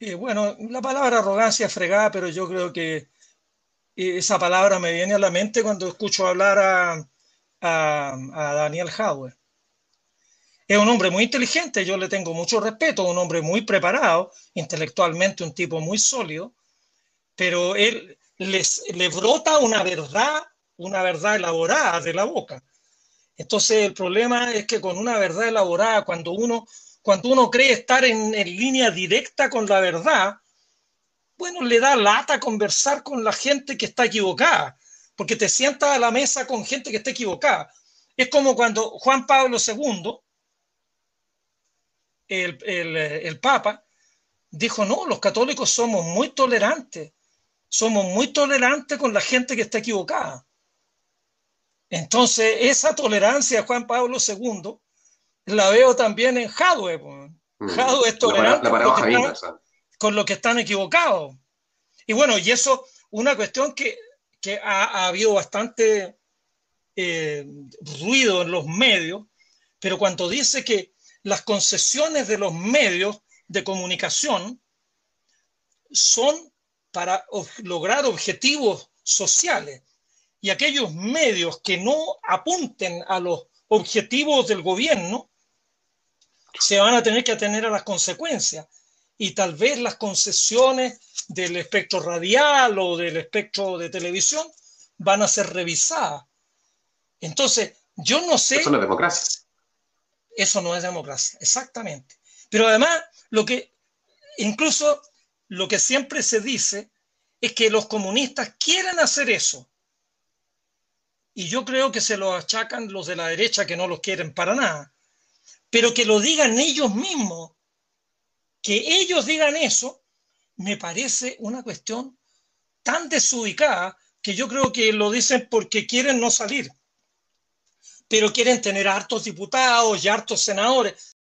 Eh, bueno, la palabra arrogancia es fregada, pero yo creo que eh, esa palabra me viene a la mente cuando escucho hablar a, Daniel Howard. Es un hombre muy inteligente, yo le tengo mucho respeto, un hombre muy preparado, intelectualmente un tipo muy sólido, pero él les, le brota una verdad, una verdad elaborada de la boca. Entonces el problema es que con una verdad elaborada, cuando uno cuando uno cree estar en, línea directa con la verdad, bueno, le da lata conversar con la gente que está equivocada, porque te sientas a la mesa con gente que está equivocada. Es como cuando Juan Pablo II, el, el Papa, dijo, no, los católicos somos muy tolerantes, somos muy tolerantes con la gente que está equivocada. Entonces, esa tolerancia, Juan Pablo II, la veo también en Hardware mm. con, lo que están equivocados. Y bueno, y eso, una cuestión que, ha, habido bastante eh, ruido en los medios, pero cuando dice que las concesiones de los medios de comunicación son para lograr objetivos sociales. Y aquellos medios que no apunten a los objetivos del gobierno se van a tener que atener a las consecuencias y tal vez las concesiones del espectro radial o del espectro de televisión van a ser revisadas. Entonces, yo no sé... Eso no es democracia. Eso no es democracia, exactamente. Pero además, lo que, incluso lo que siempre se dice es que los comunistas quieren hacer eso. Y yo creo que se lo achacan los de la derecha que no los quieren para nada pero que lo digan ellos mismos, que ellos digan eso, me parece una cuestión tan desubicada que yo creo que lo dicen porque quieren no salir, pero quieren tener hartos diputados y hartos senadores.